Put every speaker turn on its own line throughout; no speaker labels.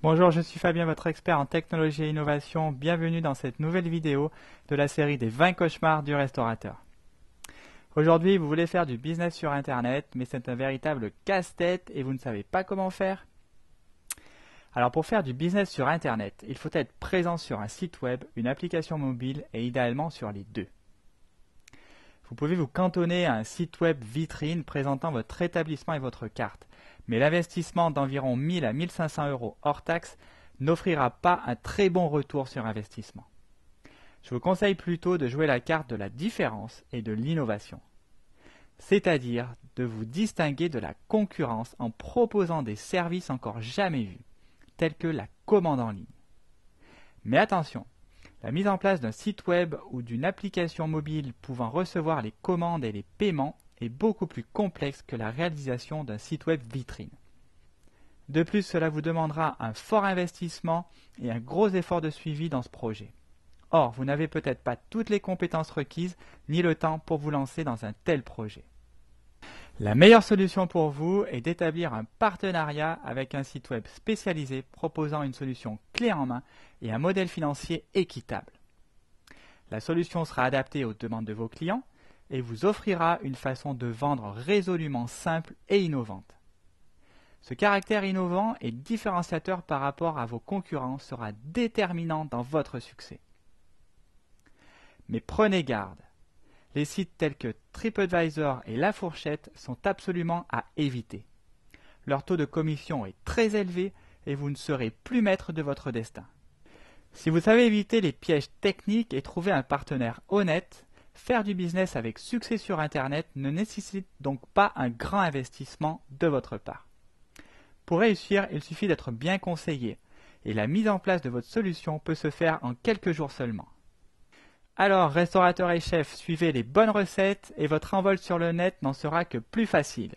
Bonjour, je suis Fabien, votre expert en technologie et innovation. Bienvenue dans cette nouvelle vidéo de la série des 20 cauchemars du restaurateur. Aujourd'hui, vous voulez faire du business sur Internet, mais c'est un véritable casse-tête et vous ne savez pas comment faire Alors pour faire du business sur Internet, il faut être présent sur un site web, une application mobile et idéalement sur les deux. Vous pouvez vous cantonner à un site web vitrine présentant votre établissement et votre carte mais l'investissement d'environ 1000 à 1500 euros hors taxe n'offrira pas un très bon retour sur investissement. Je vous conseille plutôt de jouer la carte de la différence et de l'innovation, c'est-à-dire de vous distinguer de la concurrence en proposant des services encore jamais vus, tels que la commande en ligne. Mais attention, la mise en place d'un site web ou d'une application mobile pouvant recevoir les commandes et les paiements est beaucoup plus complexe que la réalisation d'un site web vitrine. De plus, cela vous demandera un fort investissement et un gros effort de suivi dans ce projet. Or, vous n'avez peut-être pas toutes les compétences requises ni le temps pour vous lancer dans un tel projet. La meilleure solution pour vous est d'établir un partenariat avec un site web spécialisé proposant une solution clé en main et un modèle financier équitable. La solution sera adaptée aux demandes de vos clients et vous offrira une façon de vendre résolument simple et innovante. Ce caractère innovant et différenciateur par rapport à vos concurrents sera déterminant dans votre succès. Mais prenez garde, les sites tels que TripAdvisor et La Fourchette sont absolument à éviter. Leur taux de commission est très élevé et vous ne serez plus maître de votre destin. Si vous savez éviter les pièges techniques et trouver un partenaire honnête, Faire du business avec succès sur Internet ne nécessite donc pas un grand investissement de votre part. Pour réussir, il suffit d'être bien conseillé, et la mise en place de votre solution peut se faire en quelques jours seulement. Alors, restaurateur et chef, suivez les bonnes recettes et votre envol sur le net n'en sera que plus facile.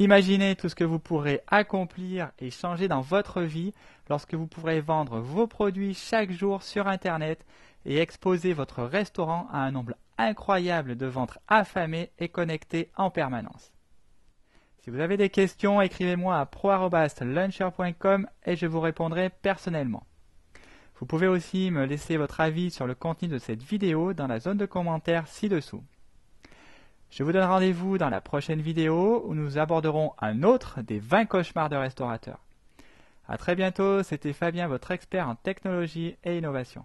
Imaginez tout ce que vous pourrez accomplir et changer dans votre vie lorsque vous pourrez vendre vos produits chaque jour sur Internet et exposer votre restaurant à un nombre incroyable de ventre affamé et connecté en permanence. Si vous avez des questions, écrivez-moi à pro.luncher.com et je vous répondrai personnellement. Vous pouvez aussi me laisser votre avis sur le contenu de cette vidéo dans la zone de commentaires ci-dessous. Je vous donne rendez-vous dans la prochaine vidéo où nous aborderons un autre des 20 cauchemars de restaurateurs. A très bientôt, c'était Fabien, votre expert en technologie et innovation.